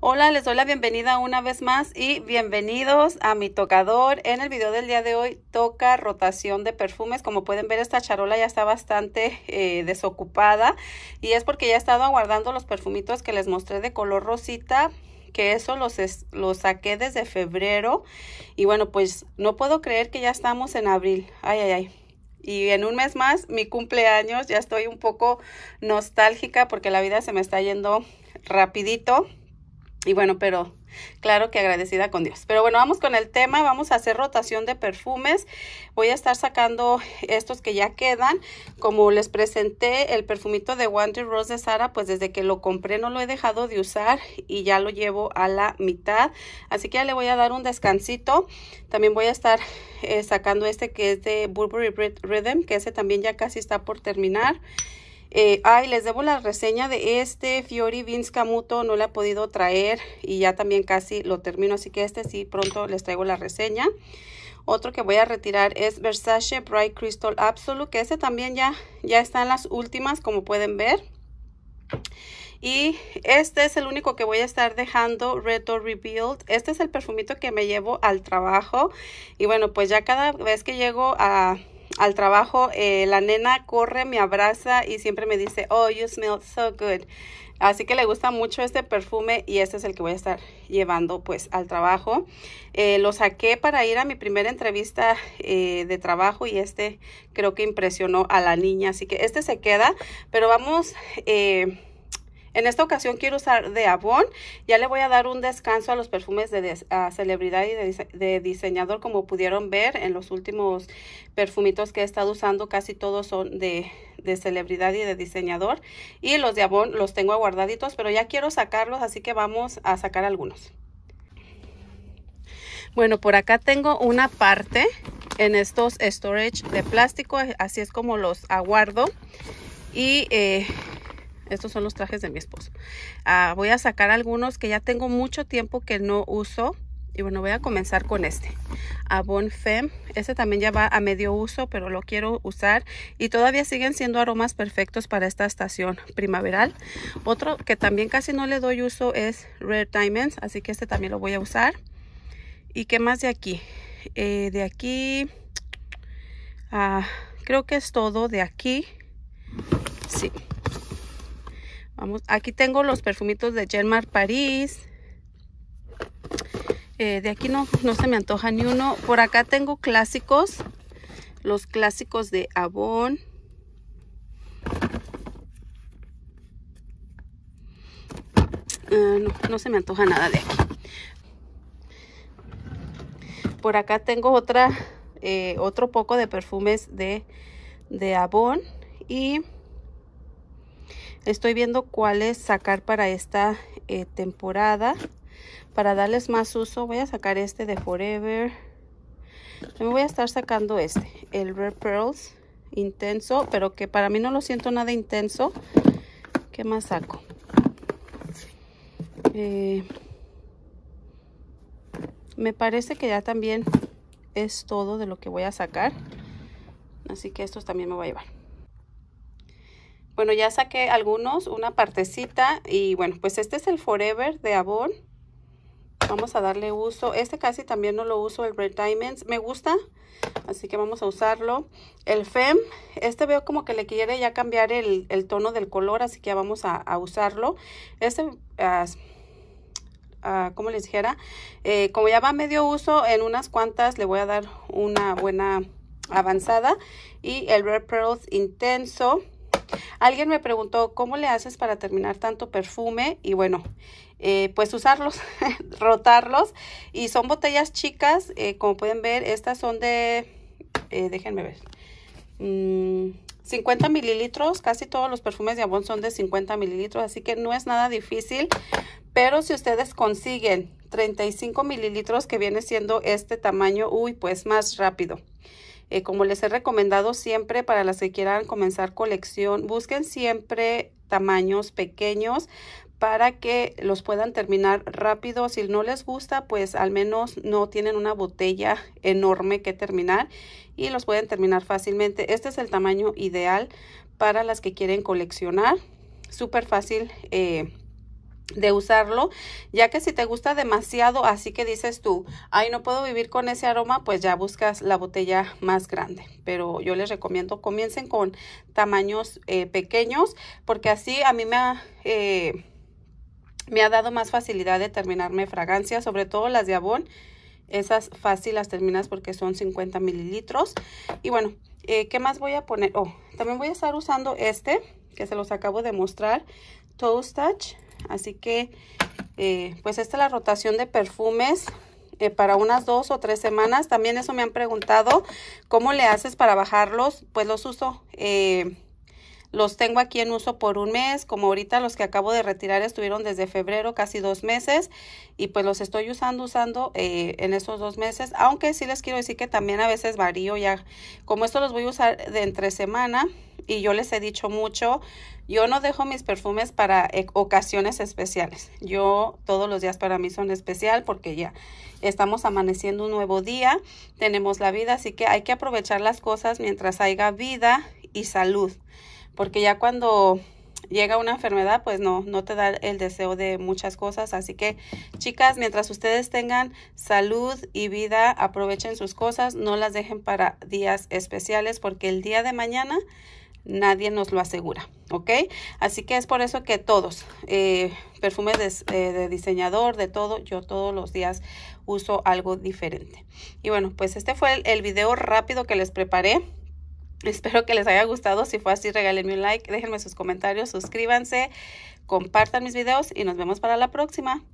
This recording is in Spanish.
Hola, les doy la bienvenida una vez más y bienvenidos a mi tocador. En el video del día de hoy toca rotación de perfumes. Como pueden ver, esta charola ya está bastante eh, desocupada y es porque ya he estado aguardando los perfumitos que les mostré de color rosita que eso los, los saqué desde febrero y bueno pues no puedo creer que ya estamos en abril ay ay ay y en un mes más mi cumpleaños ya estoy un poco nostálgica porque la vida se me está yendo rapidito y bueno, pero claro que agradecida con Dios. Pero bueno, vamos con el tema, vamos a hacer rotación de perfumes. Voy a estar sacando estos que ya quedan. Como les presenté el perfumito de Wonder Rose de Sara, pues desde que lo compré no lo he dejado de usar y ya lo llevo a la mitad. Así que ya le voy a dar un descansito. También voy a estar eh, sacando este que es de Burberry Rhythm, que ese también ya casi está por terminar. Eh, ay, les debo la reseña de este Fiori Vince Camuto, no la he podido traer y ya también casi lo termino, así que este sí pronto les traigo la reseña. Otro que voy a retirar es Versace Bright Crystal Absolute, que este también ya, ya está en las últimas, como pueden ver. Y este es el único que voy a estar dejando, Reto Revealed Este es el perfumito que me llevo al trabajo. Y bueno, pues ya cada vez que llego a al trabajo, eh, la nena corre, me abraza y siempre me dice, oh, you smell so good. Así que le gusta mucho este perfume y este es el que voy a estar llevando pues al trabajo. Eh, lo saqué para ir a mi primera entrevista eh, de trabajo y este creo que impresionó a la niña. Así que este se queda, pero vamos... En esta ocasión quiero usar de Avon. Ya le voy a dar un descanso a los perfumes de, celebridad y de, diseñador. Como pudieron ver en los últimos perfumitos que he estado usando, casi todos son de, celebridad y de diseñador. Y los de Avon los tengo aguardaditos, pero ya quiero sacarlos, así que vamos a sacar algunos. Bueno, por acá tengo una parte en estos storage de plástico, así es como los aguardo. Y eh, estos son los trajes de mi esposo. Ah, voy a sacar algunos que ya tengo mucho tiempo que no uso. Y bueno, voy a comenzar con este. A Femme, Este también ya va a medio uso, pero lo quiero usar. Y todavía siguen siendo aromas perfectos para esta estación primaveral. Otro que también casi no le doy uso es Rare Diamonds. Así que este también lo voy a usar. ¿Y qué más de aquí? Eh, de aquí... Ah, creo que es todo de aquí. Sí. Vamos, aquí tengo los perfumitos de Germar París. Eh, de aquí no, no se me antoja ni uno. Por acá tengo clásicos. Los clásicos de Avon. Ah, no, no se me antoja nada de aquí. Por acá tengo otra, eh, otro poco de perfumes de, de Avon. Y estoy viendo cuáles sacar para esta eh, temporada. Para darles más uso, voy a sacar este de Forever. Me voy a estar sacando este, el Red Pearls intenso, pero que para mí no lo siento nada intenso. ¿Qué más saco? Eh, me parece que ya también es todo de lo que voy a sacar. Así que estos también me voy a llevar. Bueno, ya saqué algunos, una partecita y bueno, pues este es el Forever de Avon. Vamos a darle uso. Este casi también no lo uso, el Red Diamonds. Me gusta, así que vamos a usarlo. El Fem, este veo como que le quiere ya cambiar el, tono del color, así que ya vamos a, usarlo. Este... Ah, como les dijera, eh, como ya va medio uso, en unas cuantas le voy a dar una buena avanzada. Y el Red Pearls Intenso, Alguien me preguntó, ¿cómo le haces para terminar tanto perfume? Y bueno, eh, pues usarlos, rotarlos. Y son botellas chicas, eh, como pueden ver, estas son de, eh, déjenme ver, 50 mm, mililitros. Casi todos los perfumes de Avon son de 50 mililitros, así que no es nada difícil. Pero si ustedes consiguen 35 mililitros, que viene siendo este tamaño, uy, pues más rápido. Eh, como les he recomendado siempre para las que quieran comenzar colección, busquen siempre tamaños pequeños para que los puedan terminar rápido. Si no les gusta, pues al menos no tienen una botella enorme que terminar y los pueden terminar fácilmente. Este es el tamaño ideal para las que quieren coleccionar. Súper fácil eh, de usarlo, ya que si te gusta demasiado, así que dices tú, ay, no puedo vivir con ese aroma, pues ya buscas la botella más grande. Pero yo les recomiendo, comiencen con tamaños eh, pequeños, porque así a mí me ha, eh, me ha dado más facilidad de terminarme fragancias, sobre todo las de abón. Esas fácil las terminas porque son 50 mililitros. Y bueno, eh, ¿qué más voy a poner? Oh, también voy a estar usando este, que se los acabo de mostrar, Toast Touch Así que, eh, pues esta es la rotación de perfumes eh, para unas dos o tres semanas. También eso me han preguntado, ¿cómo le haces para bajarlos? Pues los uso, eh, los tengo aquí en uso por un mes, como ahorita los que acabo de retirar estuvieron desde febrero, casi dos meses, y pues los estoy usando, usando en esos dos meses, aunque sí les quiero decir que también a veces varío ya, como esto los voy a usar de entre semana, y yo les he dicho mucho, yo no dejo mis perfumes para e, ocasiones especiales. Yo todos los días para mí son especial porque ya estamos amaneciendo un nuevo día, tenemos la vida, así que hay que aprovechar las cosas mientras haya vida y salud, porque ya cuando llega una enfermedad, pues no, no te da el deseo de muchas cosas. Así que, chicas, mientras ustedes tengan salud y vida, aprovechen sus cosas, no las dejen para días especiales, porque el día de mañana nadie nos lo asegura, ¿ok? Así que es por eso que todos, eh, perfumes eh, de, diseñador, de todo, yo todos los días uso algo diferente. Y bueno, pues este fue el, el video rápido que les preparé. Espero que les haya gustado. Si fue así, regálenme un like, déjenme sus comentarios, suscríbanse, compartan mis videos y nos vemos para la próxima.